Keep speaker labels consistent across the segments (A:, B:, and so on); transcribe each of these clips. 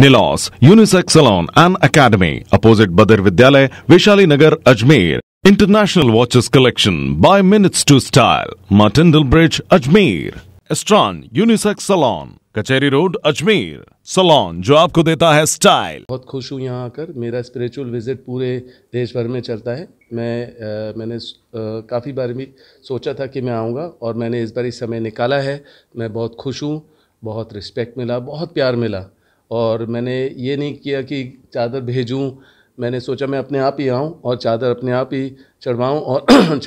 A: निलॉस unisex salon and academy opposite बदर विद्यालय Vaishali Nagar Ajmer international watches collection by minutes to style Martindale bridge Ajmer Astron unisex salon कचहरी road Ajmer salon जो आपको देता है स्टाइल बहुत खुश हूँ यहाँ आकर मेरा स्पिरिचुअल विजिट पूरे देश भर में चलता है मैं आ, मैंने काफ़ी बार भी सोचा था कि मैं आऊँगा और मैंने इस बार ही समय निकाला है मैं बहुत खुश हूँ बहुत रिस्पेक्ट मिला बहुत प्यार मिला और मैंने ये नहीं किया कि चादर भेजूँ मैंने सोचा मैं अपने आप ही आऊँ और चादर अपने आप ही चढ़वाऊँ और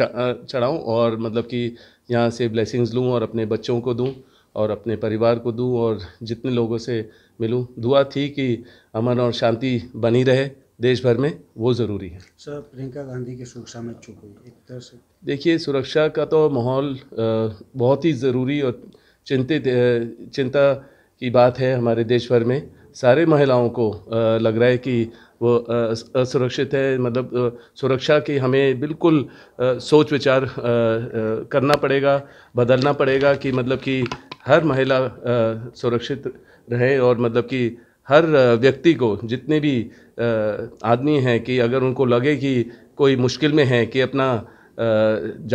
A: चढ़ाऊँ और मतलब कि यहाँ से ब्लेसिंग्स लूँ और अपने बच्चों को दूँ और अपने परिवार को दूँ और जितने लोगों से मिलूँ दुआ थी कि अमन और शांति बनी रहे देश भर में वो ज़रूरी है सर प्रियंका गांधी की सुरक्षा में चुप हुई एक तरह से देखिए सुरक्षा का तो माहौल बहुत ही ज़रूरी और चिंतित चिंता की बात है हमारे देश भर में सारे महिलाओं को लग रहा है कि वो असुरक्षित है मतलब सुरक्षा की हमें बिल्कुल सोच विचार करना पड़ेगा बदलना पड़ेगा कि मतलब कि हर महिला सुरक्षित रहे और मतलब कि हर व्यक्ति को जितने भी आदमी हैं कि अगर उनको लगे कि कोई मुश्किल में है कि अपना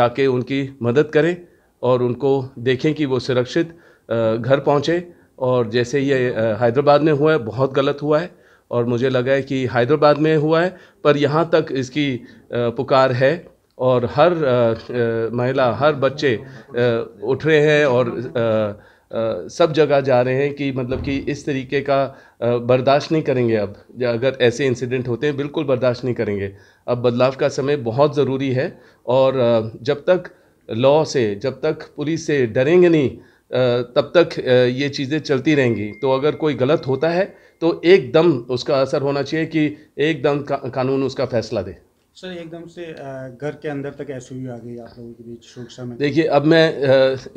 A: जाके उनकी मदद करें और उनको देखें कि वो सुरक्षित घर पहुँचे और जैसे ये हैदराबाद में हुआ है बहुत गलत हुआ है और मुझे लगा है कि हैदराबाद में हुआ है पर यहाँ तक इसकी पुकार है और हर महिला हर बच्चे उठ रहे हैं और सब जगह जा रहे हैं कि मतलब कि इस तरीके का बर्दाश्त नहीं करेंगे अब अगर ऐसे इंसिडेंट होते हैं बिल्कुल बर्दाश्त नहीं करेंगे अब बदलाव का समय बहुत ज़रूरी है और जब तक लॉ से जब तक पुलिस से डरेंगे नहीं तब तक ये चीज़ें चलती रहेंगी तो अगर कोई गलत होता है तो एकदम उसका असर होना चाहिए कि एकदम का, कानून उसका फैसला दे सर एकदम से घर के अंदर तक हुई आ गई आप लोगों के बीच सुरक्षा में देखिए अब मैं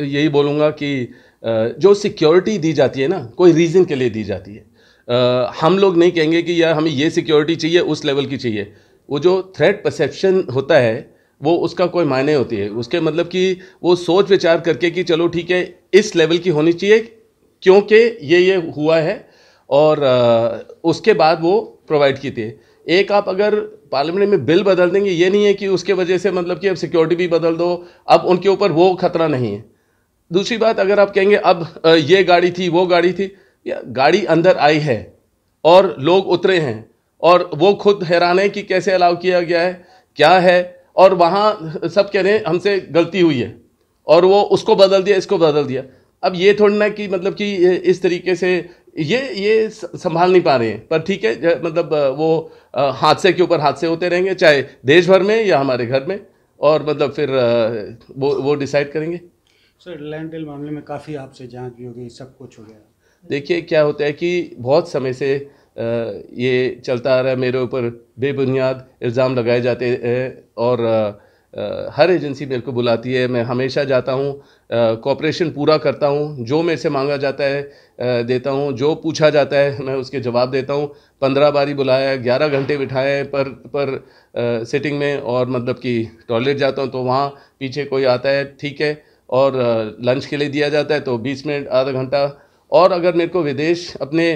A: यही बोलूँगा कि जो सिक्योरिटी दी जाती है ना कोई रीज़न के लिए दी जाती है हम लोग नहीं कहेंगे कि यार हमें ये सिक्योरिटी चाहिए उस लेवल की चाहिए वो जो थ्रेट परसेप्शन होता है वो उसका कोई मायने होती है उसके मतलब कि वो सोच विचार करके कि चलो ठीक है इस लेवल की होनी चाहिए क्योंकि ये ये हुआ है और उसके बाद वो प्रोवाइड की थी एक आप अगर पार्लियामेंट में बिल बदल देंगे ये नहीं है कि उसके वजह से मतलब कि अब सिक्योरिटी भी बदल दो अब उनके ऊपर वो खतरा नहीं है दूसरी बात अगर आप कहेंगे अब ये गाड़ी थी वो गाड़ी थी या गाड़ी अंदर आई है और लोग उतरे हैं और वो खुद हैरान है कि कैसे अलाउ किया गया है क्या है और वहाँ सब कह रहे हैं हमसे गलती हुई है और वो उसको बदल दिया इसको बदल दिया अब ये थोड़ी ना कि मतलब कि इस तरीके से ये ये संभाल नहीं पा रहे हैं पर ठीक है मतलब वो हादसे के ऊपर हादसे होते रहेंगे चाहे देश भर में या हमारे घर में और मतलब फिर वो वो डिसाइड करेंगे सर लैंड मामले में काफ़ी आपसे जांच भी होगी सब कुछ हो गया देखिए क्या होता है कि बहुत समय से ये चलता आ रहा है मेरे ऊपर बेबुनियाद इल्ज़ाम लगाए जाते हैं और हर एजेंसी मेरे को बुलाती है मैं हमेशा जाता हूँ कॉपरेशन पूरा करता हूँ जो मेरे से मांगा जाता है देता हूँ जो पूछा जाता है मैं उसके जवाब देता हूँ पंद्रह बारी बुलाया ग्यारह घंटे बिठाए पर पर सिटिंग में और मतलब कि टॉयलेट जाता हूँ तो वहाँ पीछे कोई आता है ठीक है और लंच के लिए दिया जाता है तो बीस मिनट आधा घंटा और अगर मेरे को विदेश अपने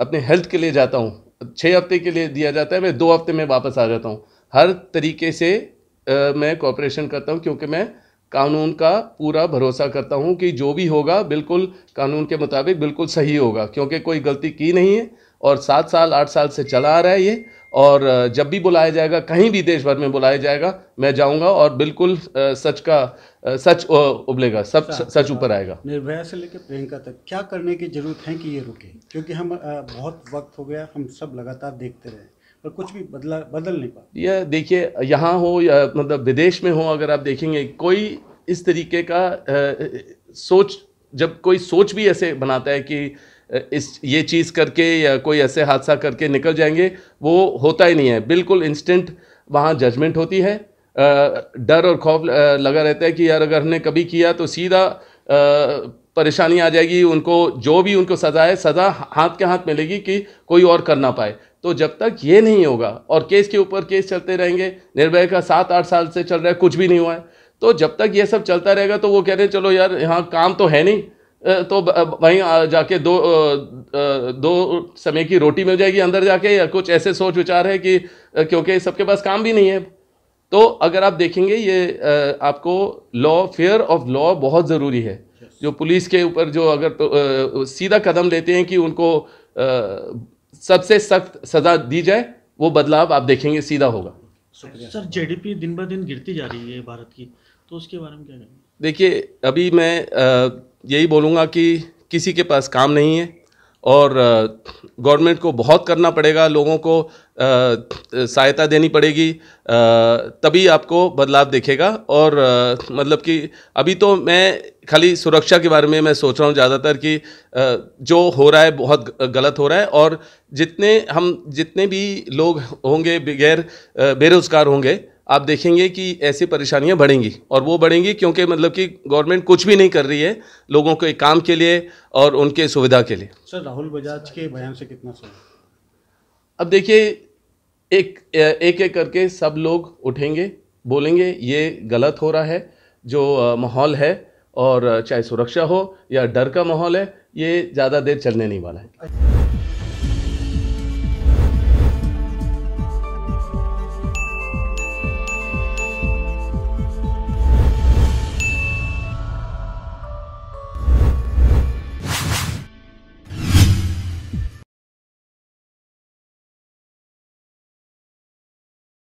A: अपने हेल्थ के लिए जाता हूँ छः हफ्ते के लिए दिया जाता है मैं दो हफ्ते में वापस आ जाता हूँ हर तरीके से आ, मैं कॉपरेशन करता हूँ क्योंकि मैं कानून का पूरा भरोसा करता हूँ कि जो भी होगा बिल्कुल कानून के मुताबिक बिल्कुल सही होगा क्योंकि कोई गलती की नहीं है और सात साल आठ साल से चला आ रहा है ये और जब भी बुलाया जाएगा कहीं भी देश भर में बुलाया जाएगा मैं जाऊंगा और बिल्कुल सच का सच उबलेगा सब अच्छा, सच अच्छा। ऊपर आएगा निर्भया से लेकर प्रियंका तक क्या करने की जरूरत है कि ये रुके क्योंकि हम बहुत वक्त हो गया हम सब लगातार देखते रहे पर कुछ भी बदला बदल नहीं पा यह देखिए यहाँ हो या मतलब विदेश में हो अगर आप देखेंगे कोई इस तरीके का सोच जब कोई सोच भी ऐसे बनाता है कि इस ये चीज़ करके या कोई ऐसे हादसा करके निकल जाएंगे वो होता ही नहीं है बिल्कुल इंस्टेंट वहाँ जजमेंट होती है डर और खौफ लगा रहता है कि यार अगर हमने कभी किया तो सीधा परेशानी आ जाएगी उनको जो भी उनको सज़ा है सज़ा हाथ के हाथ मिलेगी कि कोई और कर ना पाए तो जब तक ये नहीं होगा और केस के ऊपर केस चलते रहेंगे निर्भय का सात आठ साल से चल रहा है कुछ भी नहीं हुआ है तो जब तक ये सब चलता रहेगा तो वो कह रहे हैं चलो यार यहाँ काम तो है नहीं तो वहीं जाके दो दो समय की रोटी मिल जाएगी अंदर जाके या कुछ ऐसे सोच विचार है कि क्योंकि सबके पास काम भी नहीं है तो अगर आप देखेंगे ये आपको लॉ फेयर ऑफ लॉ बहुत ज़रूरी है जो पुलिस के ऊपर जो अगर तो, सीधा कदम लेते हैं कि उनको सबसे सख्त सज़ा दी जाए वो बदलाव आप देखेंगे सीधा होगा सर जेडीपी दिन ब दिन गिरती जा रही है भारत की तो उसके बारे में क्या कहेंगे देखिए अभी मैं यही बोलूँगा कि किसी के पास काम नहीं है और गवर्नमेंट को बहुत करना पड़ेगा लोगों को सहायता देनी पड़ेगी तभी आपको बदलाव देखेगा और मतलब कि अभी तो मैं खाली सुरक्षा के बारे में मैं सोच रहा हूँ ज़्यादातर कि जो हो रहा है बहुत गलत हो रहा है और जितने हम जितने भी लोग होंगे बगैर बेरोज़गार होंगे आप देखेंगे कि ऐसी परेशानियां बढ़ेंगी और वो बढ़ेंगी क्योंकि मतलब कि गवर्नमेंट कुछ भी नहीं कर रही है लोगों के काम के लिए और उनके सुविधा के लिए सर राहुल बजाज के बयान से कितना सुन अब देखिए एक एक एक करके सब लोग उठेंगे बोलेंगे ये गलत हो रहा है जो माहौल है और चाहे सुरक्षा हो या डर का माहौल है ये ज़्यादा देर चलने नहीं वाला है